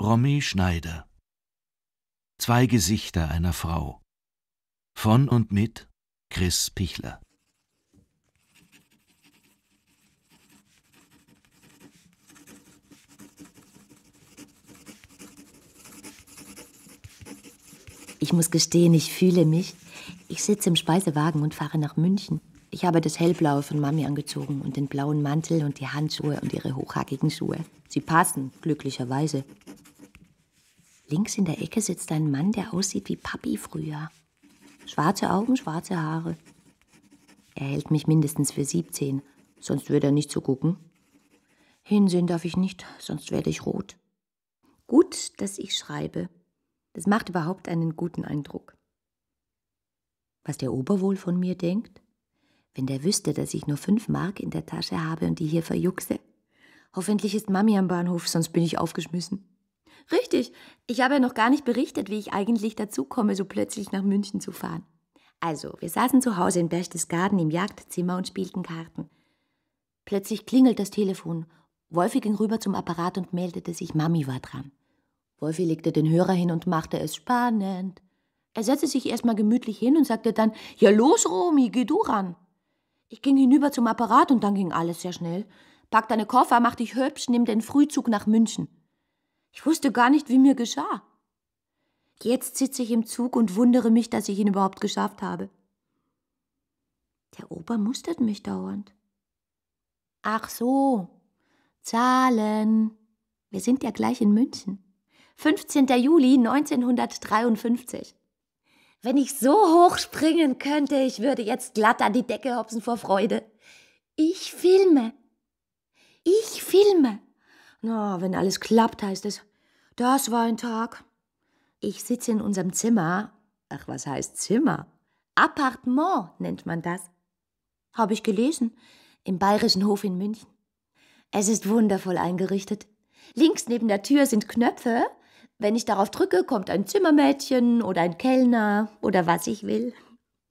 Romy Schneider Zwei Gesichter einer Frau von und mit Chris Pichler Ich muss gestehen, ich fühle mich. Ich sitze im Speisewagen und fahre nach München. Ich habe das Hellblaue von Mami angezogen und den blauen Mantel und die Handschuhe und ihre hochhackigen Schuhe. Sie passen, glücklicherweise. Links in der Ecke sitzt ein Mann, der aussieht wie Papi früher. Schwarze Augen, schwarze Haare. Er hält mich mindestens für 17, sonst würde er nicht so gucken. Hinsehen darf ich nicht, sonst werde ich rot. Gut, dass ich schreibe. Das macht überhaupt einen guten Eindruck. Was der Ober wohl von mir denkt? Wenn der wüsste, dass ich nur fünf Mark in der Tasche habe und die hier verjuckse. Hoffentlich ist Mami am Bahnhof, sonst bin ich aufgeschmissen. Richtig. Ich habe ja noch gar nicht berichtet, wie ich eigentlich dazu komme, so plötzlich nach München zu fahren. Also, wir saßen zu Hause in Berchtesgaden im Jagdzimmer und spielten Karten. Plötzlich klingelt das Telefon. Wolfi ging rüber zum Apparat und meldete sich, Mami war dran. Wolfi legte den Hörer hin und machte es spannend. Er setzte sich erstmal gemütlich hin und sagte dann, ja los, Romi, geh du ran. Ich ging hinüber zum Apparat und dann ging alles sehr schnell. Pack deine Koffer, mach dich hübsch, nimm den Frühzug nach München. Ich wusste gar nicht, wie mir geschah. Jetzt sitze ich im Zug und wundere mich, dass ich ihn überhaupt geschafft habe. Der Opa mustert mich dauernd. Ach so, Zahlen. Wir sind ja gleich in München. 15. Juli 1953. Wenn ich so hoch springen könnte, ich würde jetzt glatt an die Decke hopsen vor Freude. Ich filme. Ich filme. Na, wenn alles klappt, heißt es, das war ein Tag. Ich sitze in unserem Zimmer. Ach, was heißt Zimmer? Appartement nennt man das. Habe ich gelesen. Im Bayerischen Hof in München. Es ist wundervoll eingerichtet. Links neben der Tür sind Knöpfe. Wenn ich darauf drücke, kommt ein Zimmermädchen oder ein Kellner oder was ich will.